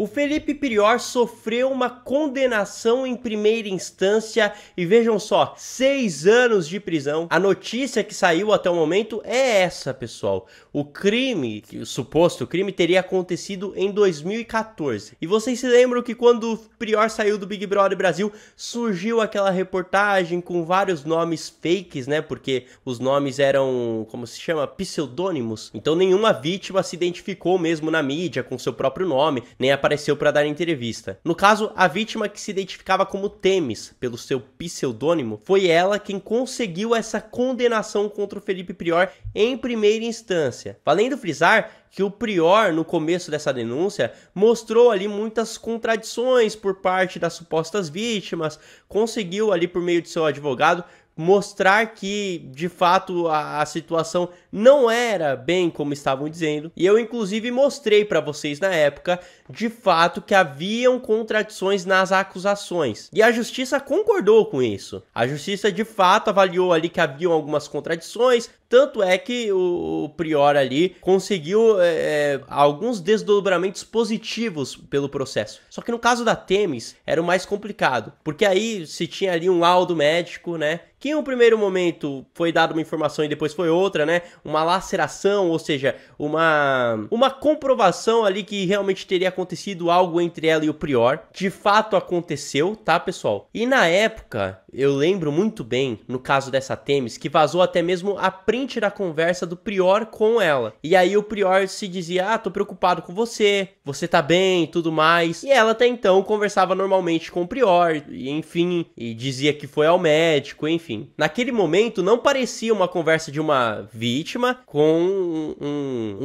O Felipe Prior sofreu uma condenação em primeira instância e vejam só, seis anos de prisão. A notícia que saiu até o momento é essa, pessoal. O crime, o suposto crime, teria acontecido em 2014. E vocês se lembram que quando o Prior saiu do Big Brother Brasil, surgiu aquela reportagem com vários nomes fakes, né? Porque os nomes eram, como se chama, pseudônimos. Então nenhuma vítima se identificou mesmo na mídia com seu próprio nome, nem a apareceu para dar entrevista. No caso, a vítima que se identificava como Temis, pelo seu pseudônimo, foi ela quem conseguiu essa condenação contra o Felipe Prior em primeira instância. Valendo frisar que o Prior, no começo dessa denúncia, mostrou ali muitas contradições por parte das supostas vítimas, conseguiu ali por meio de seu advogado mostrar que de fato a, a, situação não era bem como estavam dizendo. E eu inclusive mostrei para vocês na época de fato que haviam contradições nas acusações. E a justiça concordou com isso. A justiça de fato avaliou ali que haviam algumas contradições, tanto é que o, Prior ali conseguiu é, é, alguns desdobramentos positivos pelo processo. Só que no caso da Temis era o mais complicado, porque aí se tinha ali um laudo médico, né, que em um primeiro momento foi dada uma informação e depois foi outra, né? Uma laceração, ou seja, uma, uma comprovação ali que realmente teria acontecido algo entre ela e o Prior. De fato aconteceu, tá, pessoal? E na época, eu lembro muito bem, no caso dessa Temis, que vazou até mesmo a print da conversa do Prior com ela. E aí o Prior se dizia: Ah, tô preocupado com você, você tá bem e tudo mais. E ela até então conversava normalmente com o Prior, e enfim, e dizia que foi ao médico, enfim enfim. Naquele momento, não parecia uma conversa de uma vítima com um, um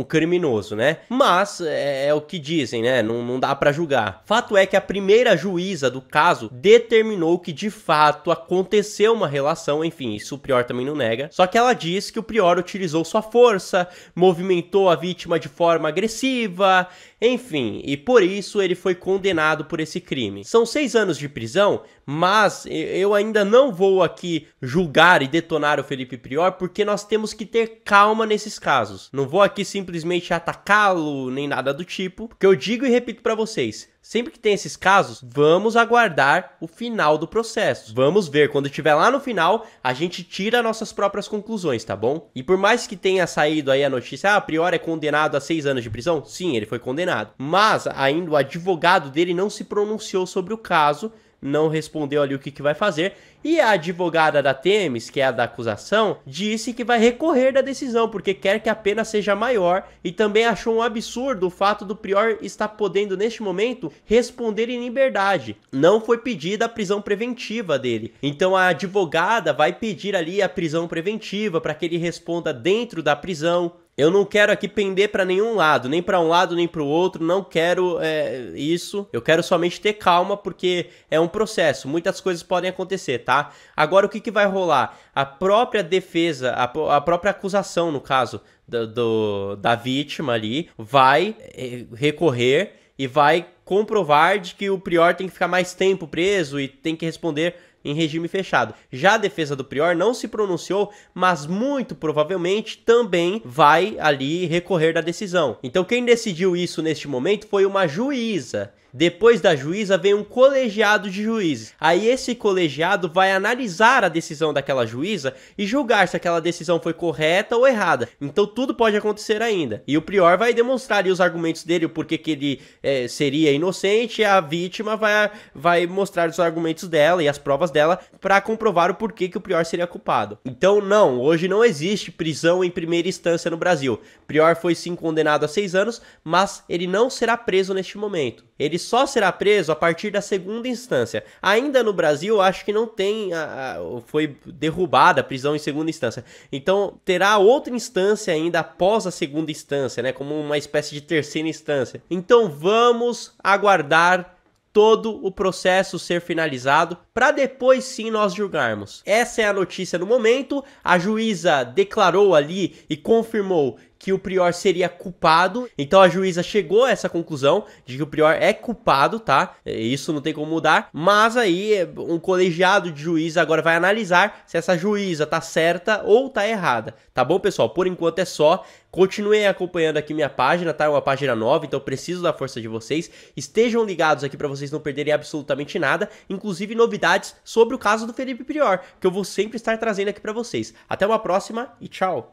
um criminoso, né? Mas é, é o que dizem, né? Não, não dá para julgar. Fato é que a primeira juíza do caso determinou que de fato aconteceu uma relação, enfim, isso o Prior também não nega. Só que ela diz que o Prior utilizou sua força, movimentou a vítima de forma agressiva, enfim, e por isso ele foi condenado por esse crime. São seis anos de prisão, mas eu ainda não vou aqui julgar e detonar o Felipe Prior, porque nós temos que ter calma nesses casos. Não vou aqui simplesmente simplesmente atacá-lo, nem nada do tipo. Que eu digo e repito para vocês, Sempre que tem esses casos, vamos aguardar o final do processo. Vamos ver, quando estiver lá no final, a gente tira nossas próprias conclusões, tá bom? E por mais que tenha saído aí a notícia, ah, a Prior é condenado a seis anos de prisão, sim, ele foi condenado. Mas ainda o advogado dele não se pronunciou sobre o caso não respondeu ali o que, que vai fazer. E a advogada da Temes, que é a da acusação, disse que vai recorrer da decisão, porque quer que a pena seja maior e também achou um absurdo o fato do Prior estar podendo, neste momento, responder em liberdade. Não foi pedida a prisão preventiva dele. Então a advogada vai pedir ali a prisão preventiva para que ele responda dentro da prisão eu não quero aqui pender para nenhum lado, nem para um lado nem para o outro. Não quero é, isso. Eu quero somente ter calma porque é um processo. Muitas coisas podem acontecer, tá? Agora o que, que vai rolar? A própria defesa, a, a própria acusação, no caso do, do, da vítima ali, vai é, recorrer e vai comprovar de que o prior tem que ficar mais tempo preso e tem que responder em regime fechado. Já a defesa do Prior não se pronunciou, mas muito provavelmente também vai ali recorrer da decisão. Então quem decidiu isso neste momento foi uma juíza. Depois da juíza vem um colegiado de juízes. Aí esse colegiado vai analisar a decisão daquela juíza e julgar se aquela decisão foi correta ou errada. Então tudo pode acontecer ainda. E o prior vai demonstrar ali os argumentos dele, o porquê que ele é, seria inocente, a vítima vai, vai mostrar os argumentos dela e as provas dela para comprovar o porquê que o Prior seria culpado. Então, não, hoje não existe prisão em primeira instância no Brasil. Prior foi sim condenado a seis anos, mas ele não será preso neste momento. Ele só será preso a partir da segunda instância. Ainda no Brasil, acho que não tem. A, a, foi derrubada a prisão em segunda instância. Então, terá outra instância ainda após a segunda instância, né? Como uma espécie de terceira instância. Então, vamos aguardar todo o processo ser finalizado para depois sim nós julgarmos. Essa é a notícia no momento. A juíza declarou ali e confirmou que o Prior seria culpado. Então a juíza chegou a essa conclusão de que o Prior é culpado, tá? É, isso não tem como mudar. Mas aí um colegiado de juízes agora vai analisar se essa juíza tá certa ou tá errada. Tá bom, pessoal? Por enquanto é só. Continuem acompanhando aqui minha página, tá? É uma página nova, então preciso da força de vocês. Estejam ligados aqui para vocês não perderem absolutamente nada, inclusive novidades sobre o caso do Felipe Prior, que eu vou sempre estar trazendo aqui para vocês. Até uma próxima e tchau.